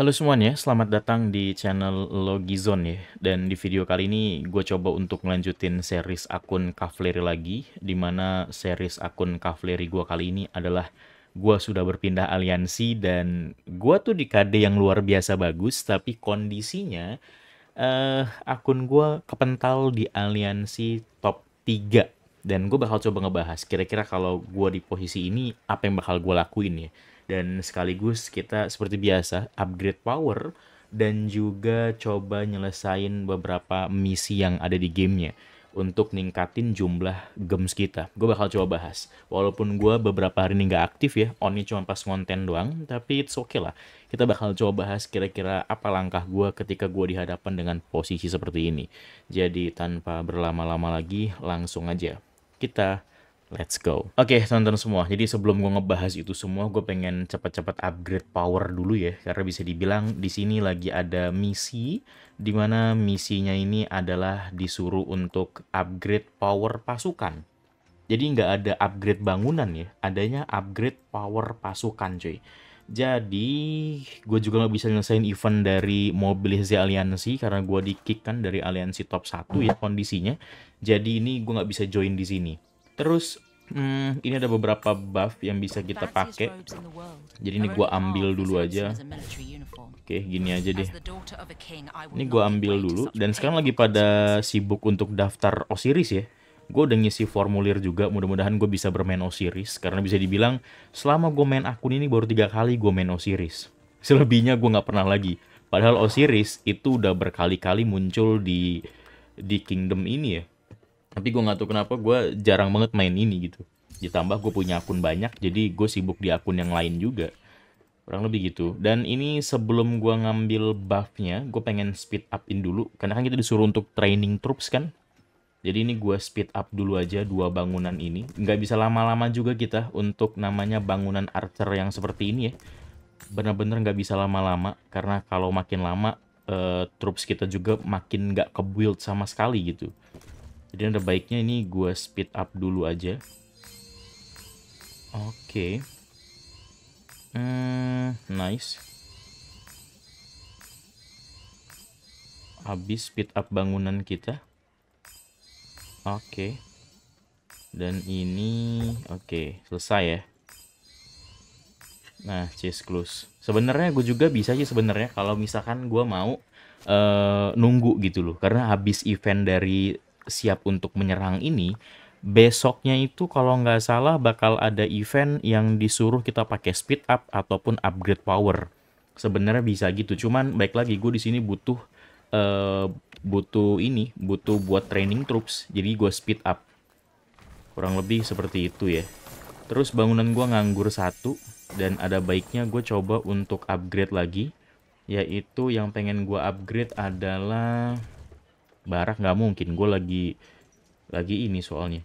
Halo semuanya, selamat datang di channel Zone ya. Dan di video kali ini gue coba untuk melanjutin series akun Kavleri lagi. Dimana series akun Kavleri gue kali ini adalah gue sudah berpindah aliansi dan gue tuh di KD yang luar biasa bagus. Tapi kondisinya uh, akun gue kepental di aliansi top 3. Dan gue bakal coba ngebahas kira-kira kalau gue di posisi ini apa yang bakal gue lakuin ya dan sekaligus kita seperti biasa upgrade power dan juga coba nyelesain beberapa misi yang ada di gamenya untuk ningkatin jumlah gems kita. Gue bakal coba bahas. Walaupun gue beberapa hari ini gak aktif ya, onnya cuma pas konten doang, tapi it's okay lah. Kita bakal coba bahas kira-kira apa langkah gue ketika gue dihadapan dengan posisi seperti ini. Jadi tanpa berlama-lama lagi, langsung aja. Kita Let's go. Oke, okay, tonton semua. Jadi sebelum gue ngebahas itu semua, gue pengen cepat-cepat upgrade power dulu ya, karena bisa dibilang di sini lagi ada misi, dimana misinya ini adalah disuruh untuk upgrade power pasukan. Jadi nggak ada upgrade bangunan ya, adanya upgrade power pasukan cuy. Jadi gue juga nggak bisa nyelesain event dari Mobilize Aliansi karena gue di kick kan dari aliansi top 1 ya kondisinya. Jadi ini gue nggak bisa join di sini. Terus Hmm, ini ada beberapa buff yang bisa kita pakai. Jadi ini gua ambil dulu aja. Oke, gini aja deh. Ini gua ambil dulu dan sekarang lagi pada sibuk untuk daftar Osiris ya. Gue udah ngisi formulir juga, mudah-mudahan gue bisa bermain Osiris. Karena bisa dibilang, selama gue main akun ini baru tiga kali gue main Osiris. Selebihnya gue nggak pernah lagi. Padahal Osiris itu udah berkali-kali muncul di di kingdom ini ya tapi gue nggak tahu kenapa gue jarang banget main ini gitu ditambah gue punya akun banyak jadi gue sibuk di akun yang lain juga kurang lebih gitu dan ini sebelum gue ngambil buffnya gue pengen speed upin dulu karena kan kita disuruh untuk training troops kan jadi ini gue speed up dulu aja dua bangunan ini nggak bisa lama-lama juga kita untuk namanya bangunan archer yang seperti ini ya bener-bener nggak bisa lama-lama karena kalau makin lama uh, troops kita juga makin nggak kebuild sama sekali gitu jadi ada baiknya ini gue speed up dulu aja. Oke. Okay. Eh, hmm, nice. Habis speed up bangunan kita. Oke. Okay. Dan ini oke, okay, selesai ya. Nah, chase close. Sebenarnya gue juga bisa sih sebenarnya kalau misalkan gue mau uh, nunggu gitu loh, karena habis event dari siap untuk menyerang ini, besoknya itu kalau nggak salah bakal ada event yang disuruh kita pakai speed up ataupun upgrade power. Sebenarnya bisa gitu, cuman baik lagi gue di sini butuh uh, butuh ini, butuh buat training troops, jadi gue speed up. Kurang lebih seperti itu ya. Terus bangunan gue nganggur satu, dan ada baiknya gue coba untuk upgrade lagi. Yaitu yang pengen gue upgrade adalah Barak nggak mungkin. Gue lagi lagi ini soalnya.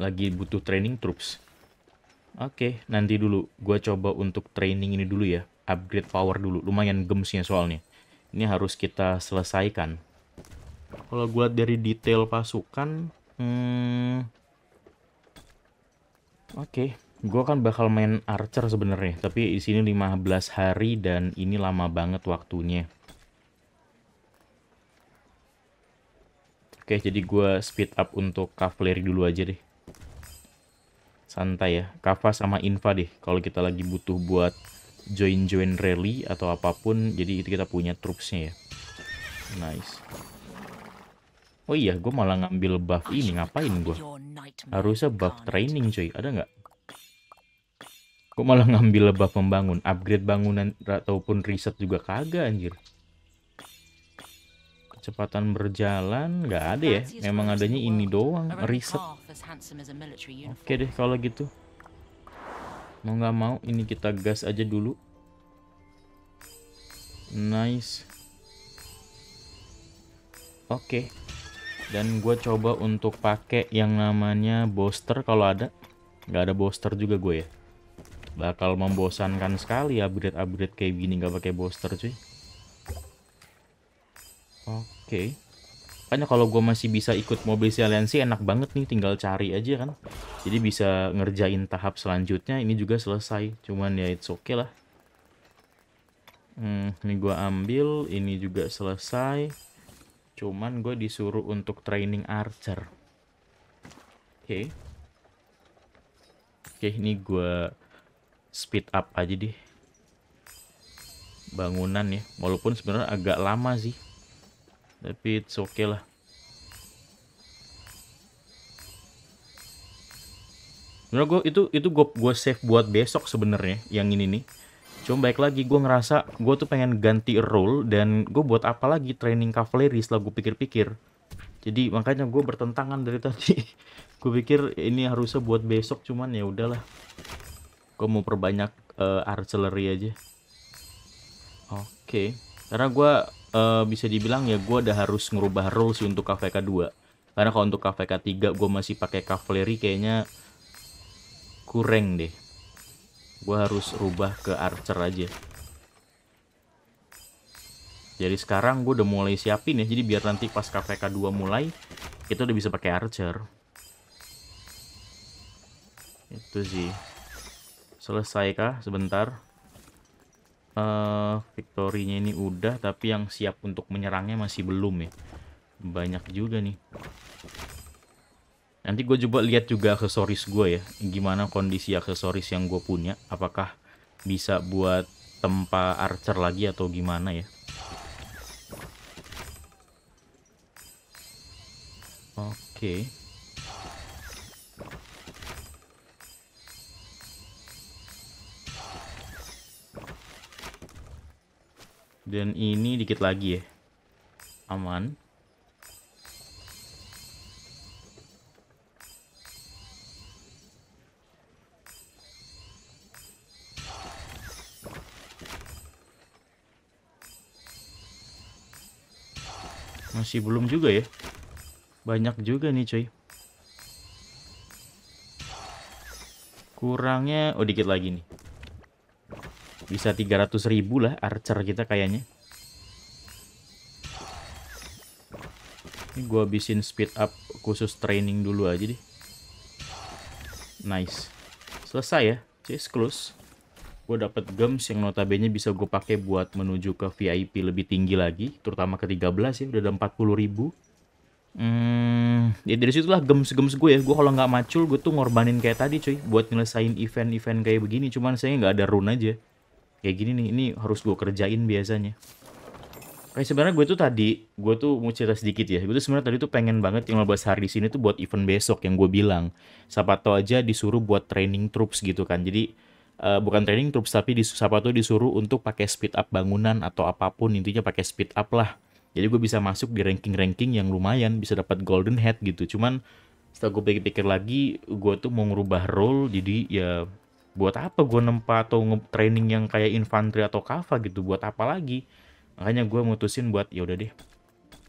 Lagi butuh training troops. Oke, nanti dulu. Gue coba untuk training ini dulu ya. Upgrade power dulu. Lumayan gemesnya soalnya. Ini harus kita selesaikan. Kalau gue dari detail pasukan... Hmm, Oke, okay. gue kan bakal main archer sebenarnya, tapi di sini 15 hari dan ini lama banget waktunya. Oke, jadi gue speed up untuk cavalry dulu aja deh. Santai ya. Kava sama Inva deh. Kalau kita lagi butuh buat join-join rally atau apapun. Jadi itu kita punya troopsnya ya. Nice. Oh iya, gue malah ngambil buff ini. Ngapain gue? Harusnya buff training coy. Ada nggak? Gue malah ngambil buff membangun. Upgrade bangunan ataupun riset juga kagak anjir kecepatan berjalan nggak ada ya memang adanya ini doang riset oke deh kalau gitu mau nggak mau ini kita gas aja dulu nice oke dan gue coba untuk pakai yang namanya booster kalau ada nggak ada booster juga gue ya bakal membosankan sekali ya upgrade-upgrade kayak gini nggak pakai booster cuy Oke. Okay. Kan kalau gue masih bisa ikut mobil silensi enak banget nih tinggal cari aja kan. Jadi bisa ngerjain tahap selanjutnya ini juga selesai. Cuman ya it's okay lah. Hmm, ini gue ambil, ini juga selesai. Cuman gue disuruh untuk training archer. Oke. Okay. Oke, okay, ini gue speed up aja deh. Bangunan ya, walaupun sebenarnya agak lama sih tapi it's okay lah Sebenernya gue itu itu gue gue save buat besok sebenarnya yang ini nih. Cuma baik lagi gue ngerasa gue tuh pengen ganti role dan gue buat apa lagi training cavalry setelah gue pikir-pikir. Jadi makanya gue bertentangan dari tadi. gue pikir ini harusnya buat besok cuman ya udahlah. Gue mau perbanyak uh, artillery aja. Oke. Okay. Karena gue uh, bisa dibilang ya gue udah harus ngerubah role sih untuk KVK 2 karena kalau untuk KVK 3 gue masih pakai Cavalry kayaknya kurang deh gue harus rubah ke Archer aja jadi sekarang gue udah mulai siapin ya jadi biar nanti pas KVK 2 mulai kita udah bisa pakai Archer itu sih selesai kah sebentar uh, eh, victorinya ini udah tapi yang siap untuk menyerangnya masih belum ya banyak juga nih nanti gue coba lihat juga aksesoris gue ya gimana kondisi aksesoris yang gue punya apakah bisa buat tempa archer lagi atau gimana ya oke okay. Dan ini dikit lagi ya. Aman. Masih belum juga ya. Banyak juga nih cuy. Kurangnya, oh dikit lagi nih. Bisa 300 ribu lah archer kita kayaknya. Ini gue habisin speed up khusus training dulu aja deh. Nice. Selesai ya. Chase close. Gue dapet gems yang notabene bisa gue pakai buat menuju ke VIP lebih tinggi lagi. Terutama ke 13 ya. Udah ada 40 ribu. Hmm, ya dari situlah gems-gems gue ya. Gue kalau nggak macul, gue tuh ngorbanin kayak tadi cuy. Buat nyelesain event-event kayak begini. Cuman saya nggak ada rune aja kayak gini nih ini harus gue kerjain biasanya kayak eh, sebenarnya gue tuh tadi gue tuh mau cerita sedikit ya gue tuh sebenarnya tadi tuh pengen banget yang 15 hari di sini tuh buat event besok yang gue bilang siapa tau aja disuruh buat training troops gitu kan jadi uh, bukan training troops tapi di siapa tuh disuruh untuk pakai speed up bangunan atau apapun intinya pakai speed up lah jadi gue bisa masuk di ranking-ranking yang lumayan bisa dapat golden head gitu cuman setelah gue pikir-pikir lagi gue tuh mau ngerubah role jadi ya buat apa gue nempa atau training yang kayak infanteri atau kava gitu buat apa lagi makanya gue mutusin buat ya udah deh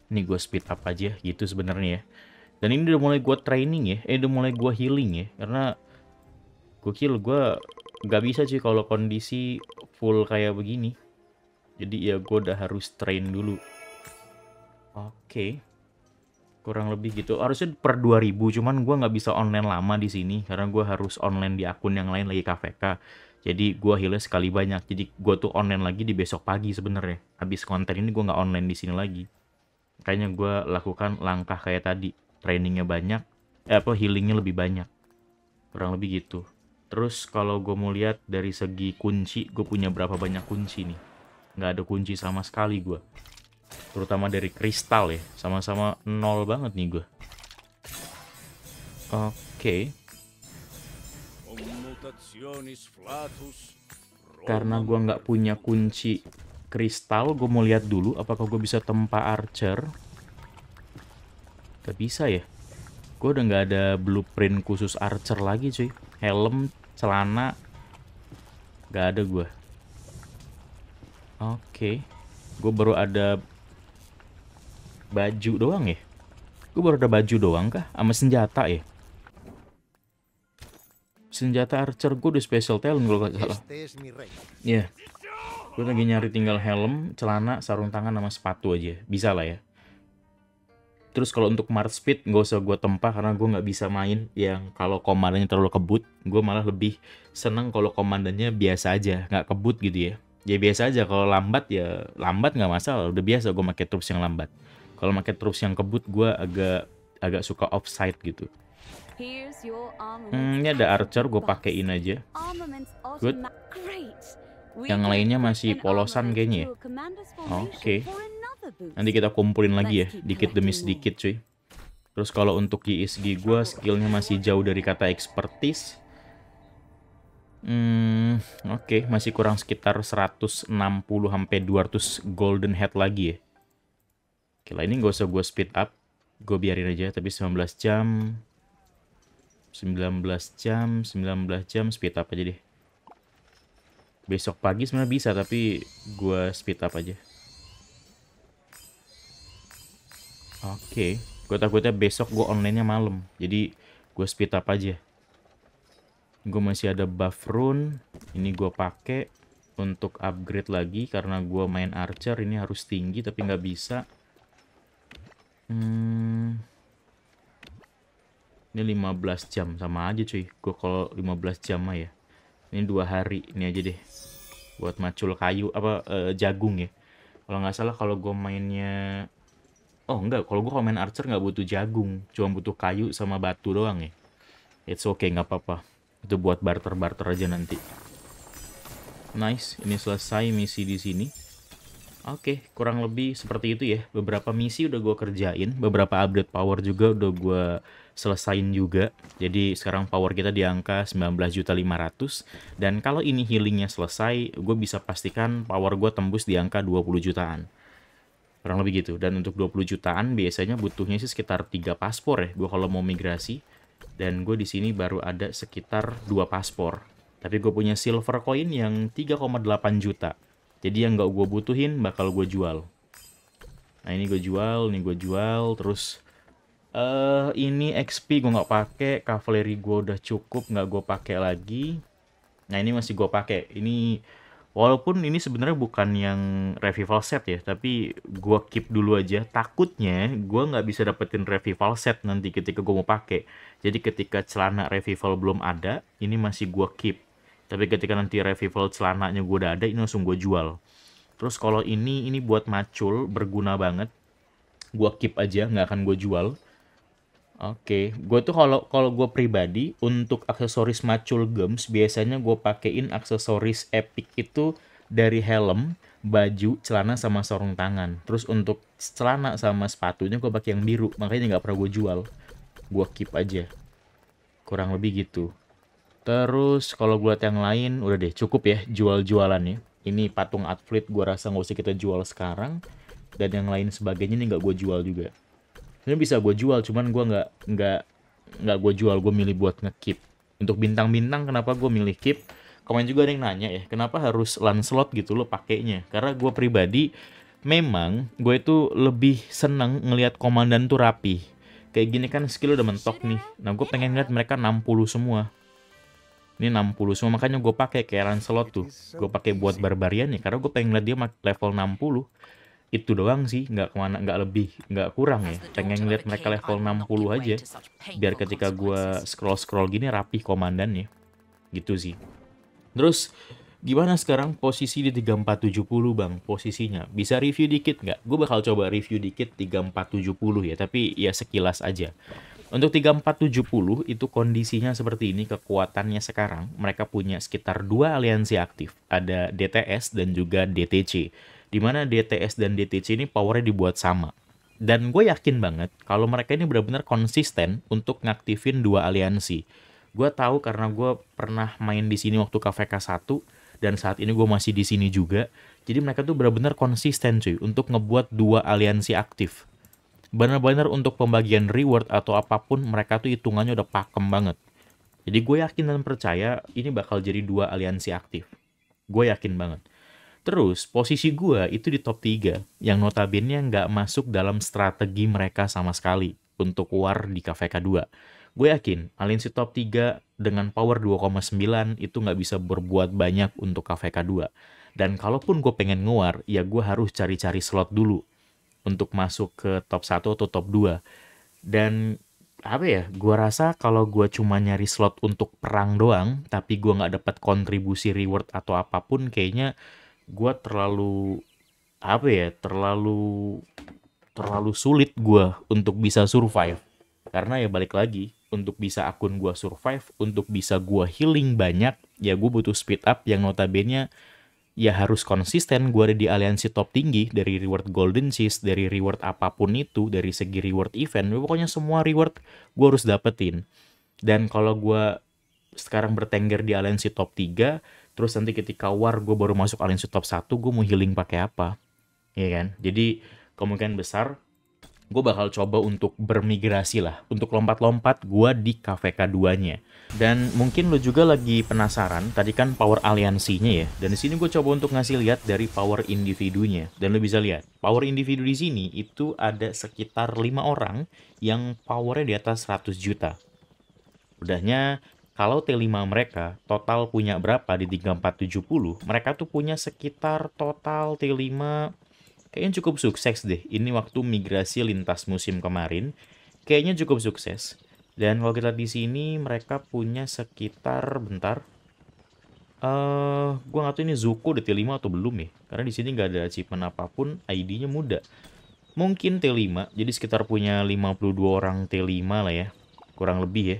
ini gue speed up aja gitu sebenarnya ya dan ini udah mulai gue training ya eh udah mulai gue healing ya karena gue kill gue gak bisa sih kalau kondisi full kayak begini jadi ya gue udah harus train dulu oke okay kurang lebih gitu harusnya per 2000 cuman gue nggak bisa online lama di sini karena gue harus online di akun yang lain lagi KVK jadi gue healnya sekali banyak jadi gue tuh online lagi di besok pagi sebenarnya habis konten ini gue nggak online di sini lagi kayaknya gue lakukan langkah kayak tadi trainingnya banyak eh, apa healingnya lebih banyak kurang lebih gitu terus kalau gue mau lihat dari segi kunci gue punya berapa banyak kunci nih nggak ada kunci sama sekali gue Terutama dari kristal ya. Sama-sama nol banget nih gue. Oke. Okay. Karena gue nggak punya kunci kristal, gue mau lihat dulu apakah gue bisa tempa archer. Gak bisa ya. Gue udah nggak ada blueprint khusus archer lagi cuy. Helm, celana, nggak ada gue. Oke. Okay. Gue baru ada baju doang ya? Gue baru ada baju doang kah? Sama senjata ya? Senjata archer gue udah special talent kalau gak salah. Iya. Yeah. Gue lagi nyari tinggal helm, celana, sarung tangan, sama sepatu aja. Bisa lah ya. Terus kalau untuk Mars Speed nggak usah gue tempah karena gue gak bisa main yang kalau komandannya terlalu kebut. Gue malah lebih seneng kalau komandannya biasa aja, Gak kebut gitu ya. Ya biasa aja kalau lambat ya lambat gak masalah. Udah biasa gue pakai troops yang lambat. Kalau pakai troops yang kebut gue agak agak suka offside gitu. Hmm, ini ada archer gue pakaiin aja. Good. Yang lainnya masih polosan kayaknya ya. Oh, oke. Okay. Nanti kita kumpulin lagi ya, dikit demi sedikit cuy. Terus kalau untuk ISG gue skillnya masih jauh dari kata expertise. Hmm, oke, okay. masih kurang sekitar 160 sampai 200 golden head lagi ya. Oke lah ini gak usah gue speed up. Gue biarin aja tapi 19 jam. 19 jam, 19 jam speed up aja deh. Besok pagi sebenarnya bisa tapi gue speed up aja. Oke, okay. gue takutnya besok gue online-nya malam. Jadi gue speed up aja. Gue masih ada buff rune, ini gue pakai untuk upgrade lagi karena gue main archer ini harus tinggi tapi nggak bisa. Hmm. Ini 15 jam sama aja cuy. Gue kalau 15 jam mah ya. Ini dua hari ini aja deh. Buat macul kayu apa uh, jagung ya. Kalau nggak salah kalau gue mainnya Oh enggak, kalau gue main archer nggak butuh jagung, cuma butuh kayu sama batu doang ya. It's okay, nggak apa-apa. Itu buat barter-barter aja nanti. Nice, ini selesai misi di sini. Oke, okay, kurang lebih seperti itu ya. Beberapa misi udah gue kerjain, beberapa update power juga udah gue selesain juga. Jadi sekarang power kita di angka 19.500 dan kalau ini healingnya selesai, gue bisa pastikan power gue tembus di angka 20 jutaan. Kurang lebih gitu. Dan untuk 20 jutaan biasanya butuhnya sih sekitar 3 paspor ya. Gue kalau mau migrasi dan gue di sini baru ada sekitar 2 paspor. Tapi gue punya silver coin yang 3,8 juta jadi yang nggak gue butuhin bakal gue jual. Nah ini gue jual, ini gue jual, terus eh uh, ini XP gue nggak pakai, Cavalry gue udah cukup nggak gue pakai lagi. Nah ini masih gue pakai. Ini walaupun ini sebenarnya bukan yang revival set ya, tapi gue keep dulu aja. Takutnya gue nggak bisa dapetin revival set nanti ketika gue mau pakai. Jadi ketika celana revival belum ada, ini masih gue keep tapi ketika nanti revival celananya gue udah ada ini langsung gue jual terus kalau ini ini buat macul berguna banget gue keep aja nggak akan gue jual Oke, okay. gue tuh kalau kalau gue pribadi untuk aksesoris macul gems biasanya gue pakein aksesoris epic itu dari helm, baju, celana sama sarung tangan. Terus untuk celana sama sepatunya gue pakai yang biru, makanya nggak pernah gue jual. Gue keep aja. Kurang lebih gitu. Terus kalau buat yang lain udah deh cukup ya jual-jualan ya. Ini patung atlet gue rasa nggak usah kita jual sekarang. Dan yang lain sebagainya ini gak gue jual juga. Ini bisa gue jual cuman gue gak, gak, nggak gue jual gue milih buat ngekip. Untuk bintang-bintang kenapa gue milih keep? Kemarin juga ada yang nanya ya kenapa harus Lancelot gitu lo pakainya? Karena gue pribadi memang gue itu lebih seneng ngelihat komandan tuh rapi. Kayak gini kan skill udah mentok nih. Nah gue pengen ngeliat mereka 60 semua ini 60 semua, makanya gue pakai kayak Lancelot tuh. Gue pakai buat barbarian ya, karena gue pengen lihat dia level 60 itu doang sih nggak kemana nggak lebih nggak kurang ya pengen lihat mereka level 60 aja biar ketika gue scroll scroll gini rapih komandannya gitu sih terus gimana sekarang posisi di 3470 bang posisinya bisa review dikit nggak gue bakal coba review dikit 3470 ya tapi ya sekilas aja untuk 3470 itu kondisinya seperti ini kekuatannya sekarang. Mereka punya sekitar dua aliansi aktif. Ada DTS dan juga DTC. Dimana DTS dan DTC ini powernya dibuat sama. Dan gue yakin banget kalau mereka ini benar-benar konsisten untuk ngaktifin dua aliansi. Gue tahu karena gue pernah main di sini waktu KVK 1 dan saat ini gue masih di sini juga. Jadi mereka tuh benar-benar konsisten cuy untuk ngebuat dua aliansi aktif Benar-benar untuk pembagian reward atau apapun mereka tuh hitungannya udah pakem banget. Jadi gue yakin dan percaya ini bakal jadi dua aliansi aktif. Gue yakin banget. Terus, posisi gue itu di top 3, yang notabene nggak masuk dalam strategi mereka sama sekali untuk war di KVK 2. Gue yakin, aliansi top 3 dengan power 2,9 itu nggak bisa berbuat banyak untuk KVK 2. Dan kalaupun gue pengen ngewar, ya gue harus cari-cari slot dulu untuk masuk ke top 1 atau top 2. Dan apa ya, gue rasa kalau gue cuma nyari slot untuk perang doang, tapi gue nggak dapat kontribusi reward atau apapun, kayaknya gue terlalu apa ya, terlalu terlalu sulit gue untuk bisa survive. Karena ya balik lagi, untuk bisa akun gue survive, untuk bisa gue healing banyak, ya gue butuh speed up yang notabene ya harus konsisten gue ada di aliansi top tinggi dari reward golden cheese dari reward apapun itu dari segi reward event pokoknya semua reward gue harus dapetin dan kalau gue sekarang bertengger di aliansi top 3 terus nanti ketika war gue baru masuk aliansi top 1 gue mau healing pakai apa Iya kan jadi kemungkinan besar gue bakal coba untuk bermigrasi lah untuk lompat-lompat gue di KVK 2 nya dan mungkin lo juga lagi penasaran, tadi kan power aliansinya ya. Dan di sini gue coba untuk ngasih lihat dari power individunya. Dan lo bisa lihat, power individu di sini itu ada sekitar lima orang yang powernya di atas 100 juta. Udahnya kalau T5 mereka total punya berapa di 3470, mereka tuh punya sekitar total T5 kayaknya cukup sukses deh. Ini waktu migrasi lintas musim kemarin, kayaknya cukup sukses. Dan kalau kita di sini mereka punya sekitar bentar. Eh, uh, gua nggak tahu ini Zuko udah T5 atau belum ya. Karena di sini nggak ada achievement apapun, ID-nya muda. Mungkin T5, jadi sekitar punya 52 orang T5 lah ya. Kurang lebih ya.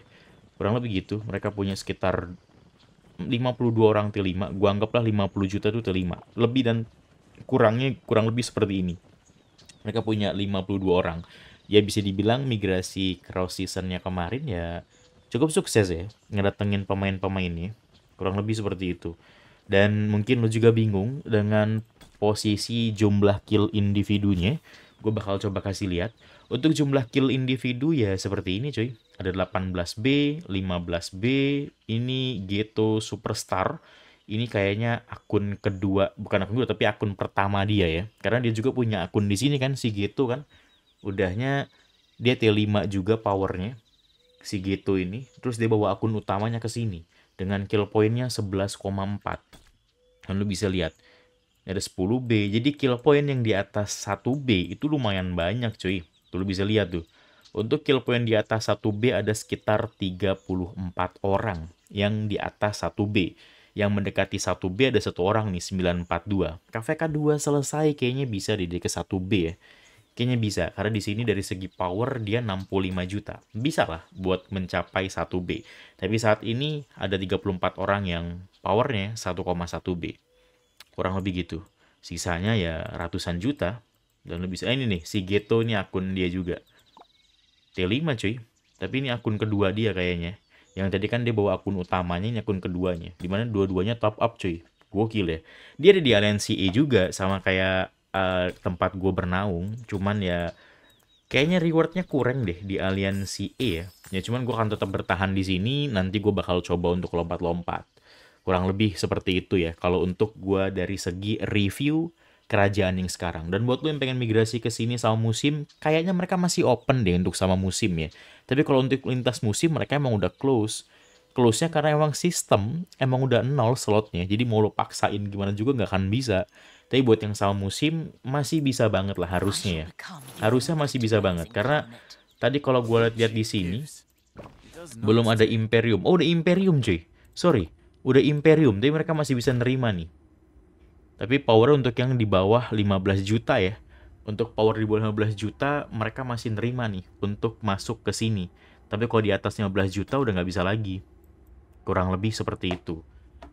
Kurang lebih gitu. Mereka punya sekitar 52 orang T5, gua anggaplah 50 juta itu T5. Lebih dan kurangnya kurang lebih seperti ini. Mereka punya 52 orang ya bisa dibilang migrasi cross seasonnya kemarin ya cukup sukses ya ngedatengin pemain pemainnya kurang lebih seperti itu dan mungkin lo juga bingung dengan posisi jumlah kill individunya gue bakal coba kasih lihat untuk jumlah kill individu ya seperti ini cuy ada 18B 15B ini ghetto Superstar ini kayaknya akun kedua bukan akun kedua tapi akun pertama dia ya karena dia juga punya akun di sini kan si ghetto kan udahnya dia T5 juga powernya si Geto ini terus dia bawa akun utamanya ke sini dengan kill pointnya 11,4 dan lu bisa lihat ada 10B jadi kill point yang di atas 1B itu lumayan banyak cuy tuh lu bisa lihat tuh untuk kill point di atas 1B ada sekitar 34 orang yang di atas 1B yang mendekati 1B ada satu orang nih 942 KVK 2 selesai kayaknya bisa di ke 1B ya Kayaknya bisa, karena di sini dari segi power dia 65 juta. Bisa lah buat mencapai 1B. Tapi saat ini ada 34 orang yang powernya 1,1B. Kurang lebih gitu. Sisanya ya ratusan juta. Dan lebih, eh, ini nih, si Geto ini akun dia juga. T5 cuy. Tapi ini akun kedua dia kayaknya. Yang tadi kan dia bawa akun utamanya, ini akun keduanya. Dimana dua-duanya top up cuy. Gokil ya. Dia ada di aliansi E juga, sama kayak uh, tempat gue bernaung cuman ya kayaknya rewardnya kurang deh di aliansi E ya ya cuman gue akan tetap bertahan di sini nanti gue bakal coba untuk lompat-lompat kurang lebih seperti itu ya kalau untuk gue dari segi review kerajaan yang sekarang. Dan buat lo yang pengen migrasi ke sini sama musim, kayaknya mereka masih open deh untuk sama musim ya. Tapi kalau untuk lintas musim mereka emang udah close. Close-nya karena emang sistem emang udah nol slotnya. Jadi mau lo paksain gimana juga nggak akan bisa. Tapi buat yang sound musim masih bisa banget lah harusnya ya. Harusnya masih bisa banget karena tadi kalau gue lihat di sini belum ada Imperium. Oh udah Imperium cuy. Sorry, udah Imperium. Tapi mereka masih bisa nerima nih. Tapi power untuk yang di bawah 15 juta ya. Untuk power di bawah 15 juta mereka masih nerima nih untuk masuk ke sini. Tapi kalau di atas 15 juta udah nggak bisa lagi. Kurang lebih seperti itu.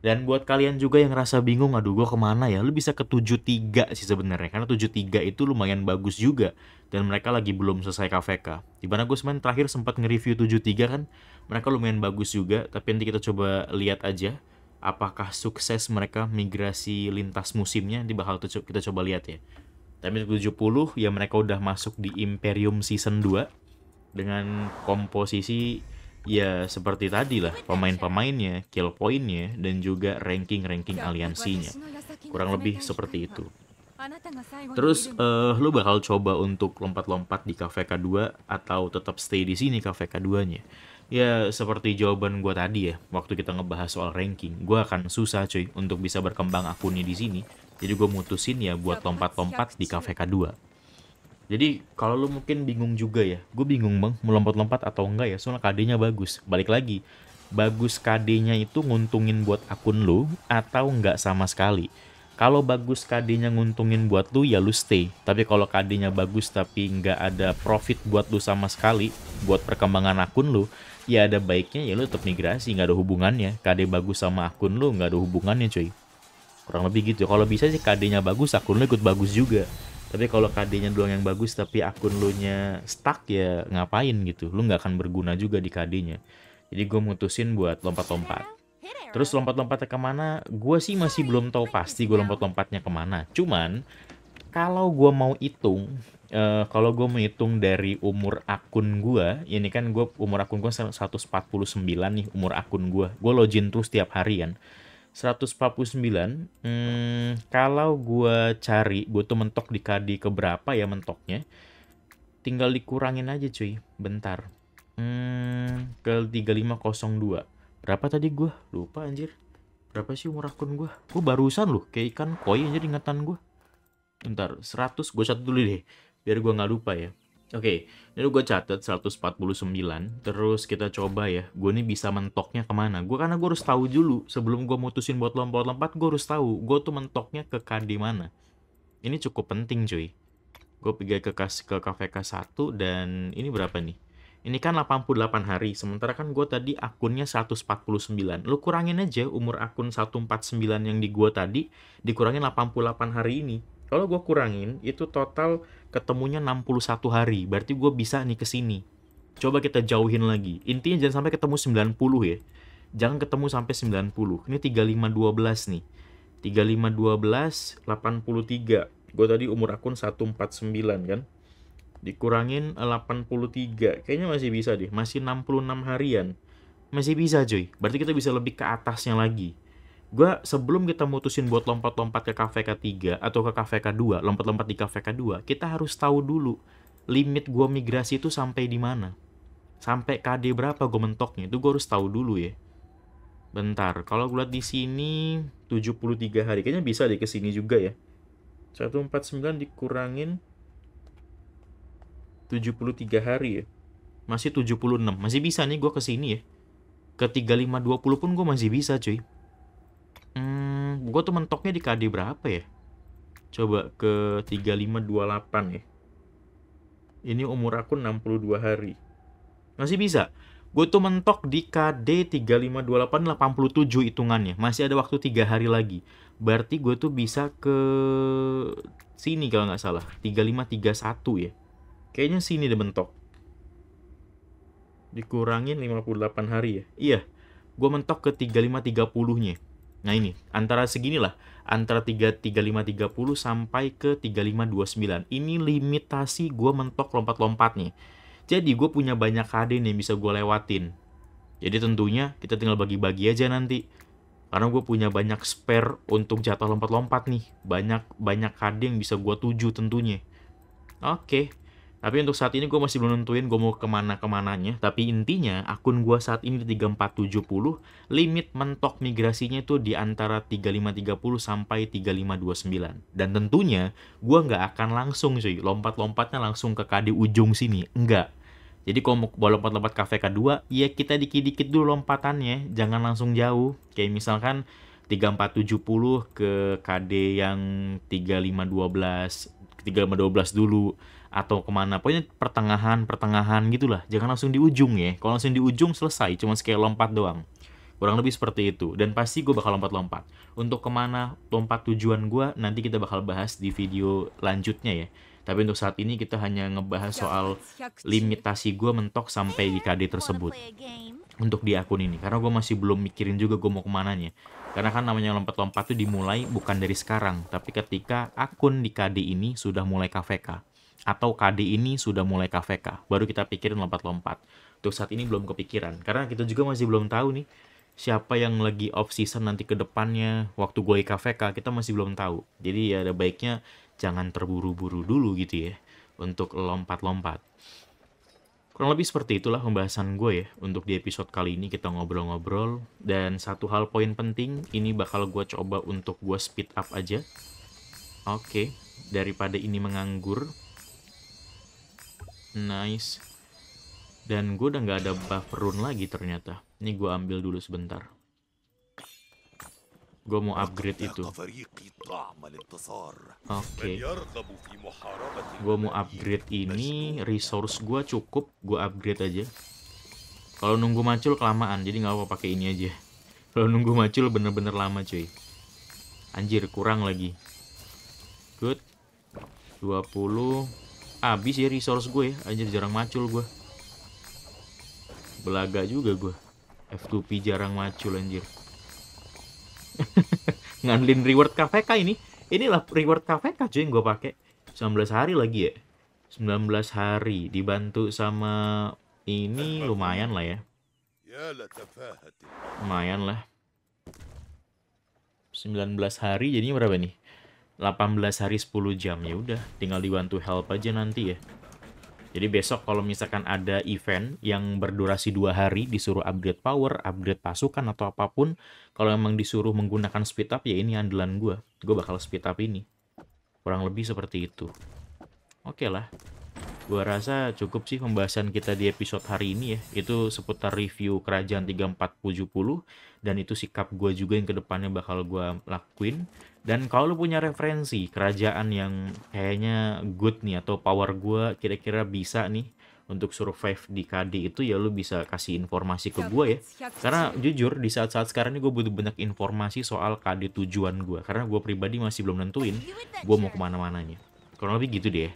Dan buat kalian juga yang rasa bingung, aduh gue kemana ya, lu bisa ke 73 sih sebenarnya Karena 73 itu lumayan bagus juga. Dan mereka lagi belum selesai KVK. mana gue sebenernya terakhir sempat nge-review 73 kan, mereka lumayan bagus juga. Tapi nanti kita coba lihat aja apakah sukses mereka migrasi lintas musimnya. Nanti bakal kita coba lihat ya. Tapi 70 ya mereka udah masuk di Imperium Season 2 dengan komposisi ya seperti tadi lah pemain-pemainnya, kill pointnya, dan juga ranking-ranking aliansinya. Kurang lebih seperti itu. Terus uh, lu bakal coba untuk lompat-lompat di KVK2 atau tetap stay di sini KVK2-nya. Ya seperti jawaban gue tadi ya, waktu kita ngebahas soal ranking, gue akan susah cuy untuk bisa berkembang akunnya di sini. Jadi gue mutusin ya buat lompat-lompat di KVK2. Jadi kalau lu mungkin bingung juga ya, gue bingung bang, mau lompat-lompat atau enggak ya, soalnya KD-nya bagus. Balik lagi, bagus KD-nya itu nguntungin buat akun lu atau enggak sama sekali. Kalau bagus KD-nya nguntungin buat lu ya lu stay. Tapi kalau KD-nya bagus tapi nggak ada profit buat lu sama sekali, buat perkembangan akun lu, ya ada baiknya ya lu tetap migrasi, nggak ada hubungannya. KD bagus sama akun lu nggak ada hubungannya cuy. Kurang lebih gitu. Kalau bisa sih KD-nya bagus, akun lu ikut bagus juga tapi kalau KD-nya doang yang bagus tapi akun lu nya stuck ya ngapain gitu lu nggak akan berguna juga di KD-nya jadi gue mutusin buat lompat-lompat terus lompat-lompatnya kemana gue sih masih belum tahu pasti gue lompat-lompatnya kemana cuman kalau gue mau hitung Uh, kalau gue menghitung dari umur akun gue, ini kan gue umur akun gue 149 nih umur akun gue. Gue login terus tiap harian. kan. 149 hmm, kalau gue cari gue tuh mentok di kadi berapa ya mentoknya tinggal dikurangin aja cuy bentar hmm, ke 3502 berapa tadi gue lupa anjir berapa sih umur akun gue gue barusan loh kayak ikan koi aja ingatan gue bentar 100 gue satu dulu deh biar gue nggak lupa ya Oke, okay, ini gue catat 149, terus kita coba ya, gue ini bisa mentoknya kemana. Gue karena gue harus tahu dulu, sebelum gue mutusin buat lompat-lompat, gue harus tahu, gue tuh mentoknya ke KD mana. Ini cukup penting cuy. Gue pergi ke, kas ke kafe k 1, dan ini berapa nih? Ini kan 88 hari, sementara kan gue tadi akunnya 149. Lu kurangin aja umur akun 149 yang di gue tadi, dikurangin 88 hari ini kalau gue kurangin, itu total ketemunya 61 hari. Berarti gue bisa nih ke sini. Coba kita jauhin lagi. Intinya jangan sampai ketemu 90 ya. Jangan ketemu sampai 90. Ini 3512 nih. 3512, 83. Gue tadi umur akun 149 kan. Dikurangin 83. Eh, Kayaknya masih bisa deh. Masih 66 harian. Masih bisa coy. Berarti kita bisa lebih ke atasnya lagi gue sebelum kita mutusin buat lompat-lompat ke KVK 3 atau ke KVK 2, lompat-lompat di KVK 2, kita harus tahu dulu limit gue migrasi itu sampai di mana. Sampai KD berapa gue mentoknya, itu gue harus tahu dulu ya. Bentar, kalau gue lihat di sini 73 hari, kayaknya bisa deh ke sini juga ya. 149 dikurangin 73 hari ya. Masih 76, masih bisa nih gue ke sini ya. Ke 3520 pun gue masih bisa cuy gue tuh mentoknya di KD berapa ya coba ke 3528 ya ini umur aku 62 hari masih bisa gue tuh mentok di KD 3528 87 hitungannya masih ada waktu 3 hari lagi berarti gue tuh bisa ke sini kalau nggak salah 3531 ya kayaknya sini deh mentok dikurangin 58 hari ya iya gue mentok ke 3530 nya Nah ini, antara seginilah, antara 33530 sampai ke 3529. Ini limitasi gue mentok lompat-lompat nih. Jadi gue punya banyak KD yang bisa gue lewatin. Jadi tentunya kita tinggal bagi-bagi aja nanti. Karena gue punya banyak spare untuk jatuh lompat-lompat nih. Banyak banyak KD yang bisa gue tuju tentunya. Oke. Tapi untuk saat ini gue masih belum nentuin gue mau kemana-kemananya. Tapi intinya akun gue saat ini di 3470, limit mentok migrasinya itu di antara 3530 sampai 3529. Dan tentunya gue nggak akan langsung cuy, lompat-lompatnya langsung ke KD ujung sini. Enggak. Jadi kalau mau lompat-lompat K 2, ya kita dikit-dikit dulu lompatannya, jangan langsung jauh. Kayak misalkan 3470 ke KD yang 3512, 3512 dulu, atau kemana pokoknya pertengahan pertengahan gitulah jangan langsung di ujung ya kalau langsung di ujung selesai cuma sekali lompat doang kurang lebih seperti itu dan pasti gue bakal lompat-lompat untuk kemana lompat tujuan gue nanti kita bakal bahas di video lanjutnya ya tapi untuk saat ini kita hanya ngebahas soal limitasi gue mentok sampai di KD tersebut untuk di akun ini karena gue masih belum mikirin juga gue mau kemana nya karena kan namanya lompat-lompat tuh dimulai bukan dari sekarang tapi ketika akun di KD ini sudah mulai KVK atau KD ini sudah mulai KVK, baru kita pikirin lompat-lompat. Untuk saat ini belum kepikiran, karena kita juga masih belum tahu nih siapa yang lagi off season nanti ke depannya waktu gue KVK kita masih belum tahu. Jadi ya ada baiknya jangan terburu-buru dulu gitu ya untuk lompat-lompat. Kurang lebih seperti itulah pembahasan gue ya untuk di episode kali ini kita ngobrol-ngobrol dan satu hal poin penting ini bakal gue coba untuk gue speed up aja. Oke, okay. daripada ini menganggur, Nice. Dan gue udah gak ada buff rune lagi ternyata. Ini gue ambil dulu sebentar. Gue mau upgrade itu. Oke. Okay. Gue mau upgrade ini. Resource gue cukup. Gue upgrade aja. Kalau nunggu macul kelamaan. Jadi gak apa pakai ini aja. Kalau nunggu macul bener-bener lama cuy. Anjir kurang lagi. Good. 20 Abis ya resource gue ya. Anjir jarang macul gue. Belaga juga gue. F2P jarang macul anjir. Ngandelin reward KVK ini. Inilah reward KVK cuy yang gue pake. 19 hari lagi ya. 19 hari dibantu sama ini lumayan lah ya. Lumayan lah. 19 hari jadinya berapa nih? 18 hari 10 jam ya udah tinggal di one to help aja nanti ya jadi besok kalau misalkan ada event yang berdurasi dua hari disuruh upgrade power, upgrade pasukan atau apapun, kalau emang disuruh menggunakan speed up ya ini andalan gue. Gue bakal speed up ini. Kurang lebih seperti itu. Oke okay lah. Gue rasa cukup sih pembahasan kita di episode hari ini ya. Itu seputar review Kerajaan 3470. Dan itu sikap gue juga yang kedepannya bakal gue lakuin. Dan kalau lu punya referensi kerajaan yang kayaknya good nih atau power gue kira-kira bisa nih untuk survive di KD itu ya lu bisa kasih informasi ke gue ya. Karena jujur di saat-saat sekarang ini gue butuh banyak informasi soal KD tujuan gue. Karena gue pribadi masih belum nentuin gue mau kemana-mananya. Kurang lebih gitu deh.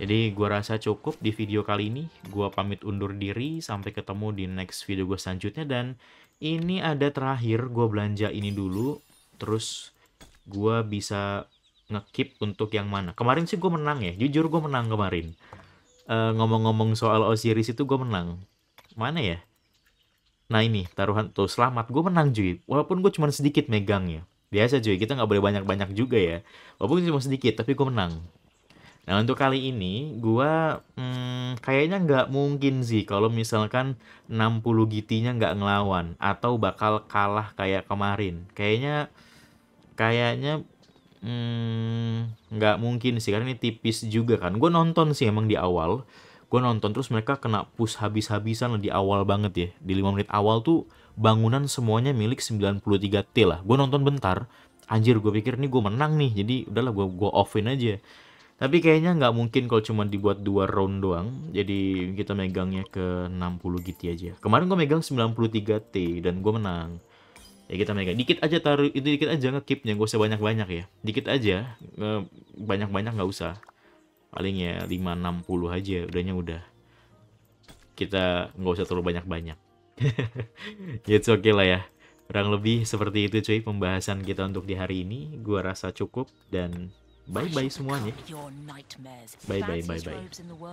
Jadi gue rasa cukup di video kali ini. Gue pamit undur diri. Sampai ketemu di next video gue selanjutnya. Dan ini ada terakhir gue belanja ini dulu. Terus gue bisa ngekip untuk yang mana. Kemarin sih gue menang ya, jujur gue menang kemarin. ngomong eh, ngomong-ngomong soal Osiris itu gue menang. Mana ya? Nah ini taruhan tuh selamat gue menang cuy. Walaupun gue cuma sedikit megang ya. Biasa cuy kita nggak boleh banyak-banyak juga ya. Walaupun cuma sedikit tapi gue menang. Nah untuk kali ini gue hmm, kayaknya nggak mungkin sih kalau misalkan 60 gitinya nggak ngelawan atau bakal kalah kayak kemarin. Kayaknya kayaknya hmm, nggak hmm, mungkin sih karena ini tipis juga kan gue nonton sih emang di awal gue nonton terus mereka kena push habis-habisan di awal banget ya di 5 menit awal tuh bangunan semuanya milik 93T lah gue nonton bentar anjir gue pikir nih gue menang nih jadi udahlah gue gue offin aja tapi kayaknya nggak mungkin kalau cuma dibuat dua round doang jadi kita megangnya ke 60 gitu aja kemarin gue megang 93T dan gue menang ya kita mereka dikit aja taruh itu dikit aja nggak ngekipnya gak usah banyak banyak ya dikit aja banyak banyak nggak usah paling ya enam puluh aja udahnya udah kita nggak usah terlalu banyak banyak ya okay lah ya kurang lebih seperti itu cuy pembahasan kita untuk di hari ini gua rasa cukup dan bye bye semuanya bye bye bye bye